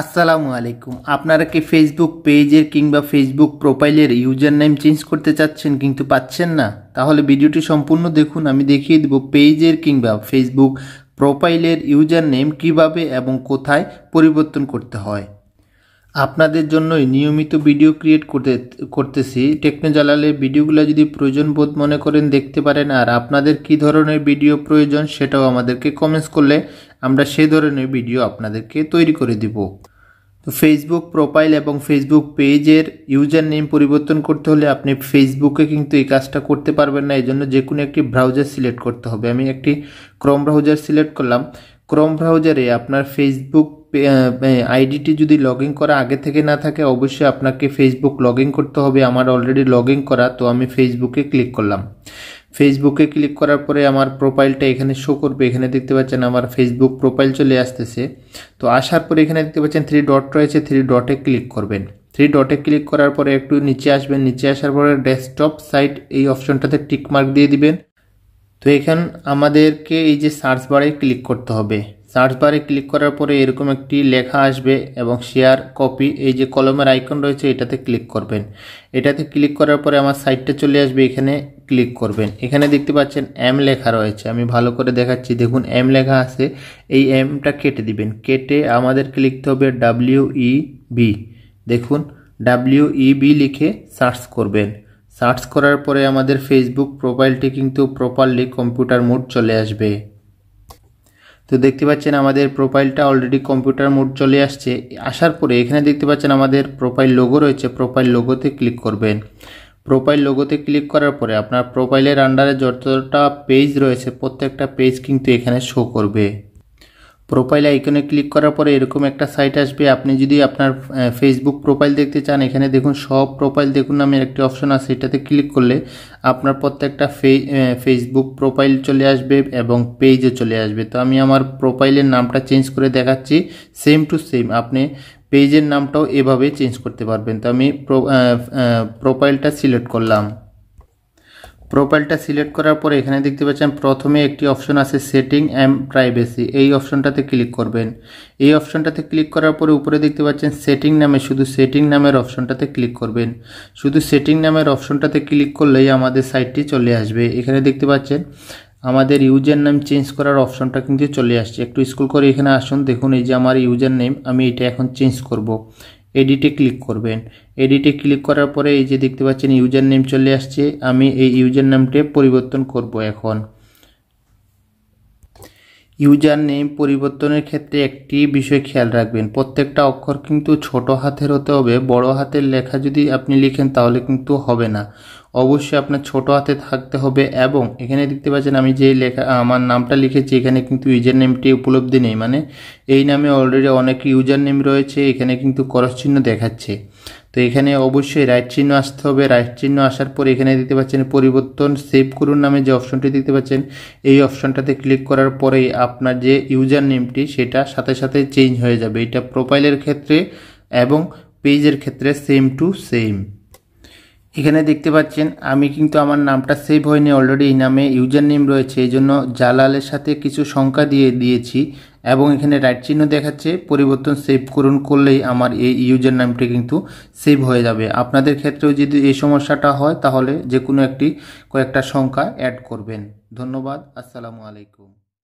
আসসালামু আলাইকুম আপনারা কি ফেসবুক পেজের কিংবা ফেসবুক প্রোফাইলের ইউজার নেম চেঞ্জ করতে চাচ্ছেন কিন্তু পাচ্ছেন না তাহলে ভিডিওটি সম্পূর্ণ দেখুন আমি দেখিয়ে দেব পেজের কিংবা ফেসবুক প্রোফাইলের ইউজার নেম কিভাবে এবং কোথায় পরিবর্তন করতে হয় আপনাদের জন্যই নিয়মিত ভিডিও ক্রিয়েট করতে করতেছি টেকনো জালালে ভিডিওগুলো যদি প্রয়োজন বোধ মনে করেন দেখতে পারেন আর আপনাদের কি ধরনের ভিডিও প্রয়োজন সেটাও আমাদেরকে কমেন্টস করলে আমরা সেই ধরনের ভিডিও আপনাদেরকে তৈরি করে দিব তো ফেসবুক প্রোফাইল এবং ফেসবুক পেজের ইউজার নেম পরিবর্তন করতে হলে আপনি ফেসবুকে কিন্তু এই কাজটা করতে পারবেন না এই জন্য যে কোনো একটি ব্রাউজার সিলেক্ট করতে হবে আমি একটি ক্রোম ব্রাউজার সিলেক্ট করলাম ক্রোম ব্রাউজারে আপনার ফেসবুক আইডিটি যদি লগ ইন করা আগে থেকে না থাকে অবশ্যই আপনাকে ফেসবুক লগ ইন করতে হবে আমার অলরেডি লগ ইন করা তো আমি ফেসবুকে ক্লিক করলাম ফেসবুকে ক্লিক করার পরে আমার প্রোফাইলটা এখানে শো করবে এখানে দেখতে পাচ্ছেন আমার ফেসবুক প্রোফাইল চলে আসতেছে তো আসার পরে এখানে দেখতে পাচ্ছেন থ্রি ডট রয়েছে থ্রি ডটে ক্লিক করবেন থ্রি ডটে ক্লিক করার পরে একটু নিচে আসবেন নিচে আসার পরে ডেস্কটপ সাইট এই অপশনটাতে টিকমার্ক দিয়ে দিবেন তো এখান আমাদেরকে এই যে সার্চ বারে ক্লিক করতে হবে সার্চ বারে ক্লিক করার পরে এরকম একটি লেখা আসবে এবং শেয়ার কপি এই যে কলমের আইকন রয়েছে এটাতে ক্লিক করবেন এটাতে ক্লিক করার পরে আমার সাইটটা চলে আসবে এখানে ক্লিক করবেন এখানে দেখতে পাচ্ছেন এম লেখা রয়েছে আমি ভালো করে দেখাচ্ছি দেখুন এম লেখা আছে এই এমটা কেটে দিবেন কেটে আমাদেরকে লিখতে হবে ডাব্লিউ ই বি দেখুন ডাব্লিউ ই বি লিখে সার্চ করবেন সার্চ করার পরে আমাদের ফেসবুক প্রোফাইলটি কিন্তু প্রপারলি কম্পিউটার মোড চলে আসবে তো দেখতে পাচ্ছেন আমাদের প্রোফাইলটা অলরেডি কম্পিউটার মোড চলে আসছে আসার পরে এখানে দেখতে পাচ্ছেন আমাদের প্রোফাইল লোগো রয়েছে প্রোফাইল লোগোতে ক্লিক করবেন প্রোফাইল লোগোতে ক্লিক করার পরে আপনার প্রোফাইলের আন্ডারে যতটা পেজ রয়েছে প্রত্যেকটা পেজ কিন্তু এখানে শো করবে প্রোফাইল আইকনে ক্লিক করার পরে এরকম একটা সাইট আসবে আপনি যদি আপনার ফেসবুক প্রোফাইল দেখতে চান এখানে দেখুন সব প্রোফাইল দেখুন নামের একটি অপশন আছে এটাতে ক্লিক করলে আপনার প্রত্যেকটা ফেসবুক প্রোফাইল চলে আসবে এবং পেজও চলে আসবে তো আমি আমার প্রোফাইলের নামটা চেঞ্জ করে দেখাচ্ছি সেম টু সেম আপনি পেজের নামটাও এভাবে চেঞ্জ করতে পারবেন তো আমি প্রোফাইলটা সিলেক্ট করলাম প্রোফাইলটা সিলেক্ট করার পরে এখানে দেখতে পাচ্ছেন প্রথমে একটি অপশন আছে সেটিং অ্যান্ড প্রাইভেসি এই অপশনটাতে ক্লিক করবেন এই অপশনটাতে ক্লিক করার পরে উপরে দেখতে পাচ্ছেন সেটিং নামে শুধু সেটিং নামের অপশনটাতে ক্লিক করবেন শুধু সেটিং নামের অপশনটাতে ক্লিক করলেই আমাদের সাইটটি চলে আসবে এখানে দেখতে পাচ্ছেন আমাদের ইউজার নেম চেঞ্জ করার অপশনটা কিন্তু চলে আসছে একটু স্কুল করে এখানে আসুন দেখুন এই যে আমার ইউজার নেম আমি এটা এখন চেঞ্জ করব। এডিটে ক্লিক করবেন এডিটে ক্লিক করার পরে এই যে দেখতে পাচ্ছেন ইউজার নেম চলে আসছে আমি এই ইউজার নেমটি পরিবর্তন করব এখন ইউজার নেম পরিবর্তনের ক্ষেত্রে একটি বিষয় খেয়াল রাখবেন প্রত্যেকটা অক্ষর কিন্তু ছোট হাতের হতে হবে বড় হাতের লেখা যদি আপনি লিখেন তাহলে কিন্তু হবে না অবশ্যই আপনার ছোট হাতে থাকতে হবে এবং এখানে দেখতে পাচ্ছেন আমি যে লেখা আমার নামটা লিখেছি এখানে কিন্তু ইউজার নেমটি উপলব্ধি নেই মানে এই নামে অলরেডি অনেক ইউজার নেম রয়েছে এখানে কিন্তু করস চিহ্ন দেখাচ্ছে তো এখানে অবশ্যই রাইট চিহ্ন আসতে হবে রাইট চিহ্ন আসার পর এখানে দেখতে পাচ্ছেন পরিবর্তন সেভ করুন নামে যে অপশনটি দেখতে পাচ্ছেন এই অপশনটাতে ক্লিক করার পরেই আপনার যে ইউজার নেমটি সেটা সাথে সাথে চেঞ্জ হয়ে যাবে এটা প্রোফাইলের ক্ষেত্রে এবং পেজের ক্ষেত্রে সেম টু সেম এখানে দেখতে পাচ্ছেন আমি কিন্তু আমার নামটা সেভ হয়নি অলরেডি এই নামে ইউজার নেম রয়েছে এই জন্য জালালের সাথে কিছু সংখ্যা দিয়ে দিয়েছি এবং এখানে রাইট চিহ্ন দেখাচ্ছে পরিবর্তন সেভ করুন করলেই আমার এই ইউজার নামটি কিন্তু সেভ হয়ে যাবে আপনাদের ক্ষেত্রেও যদি এই সমস্যাটা হয় তাহলে যে কোনো একটি কয়েকটা সংখ্যা অ্যাড করবেন ধন্যবাদ আসসালামু আলাইকুম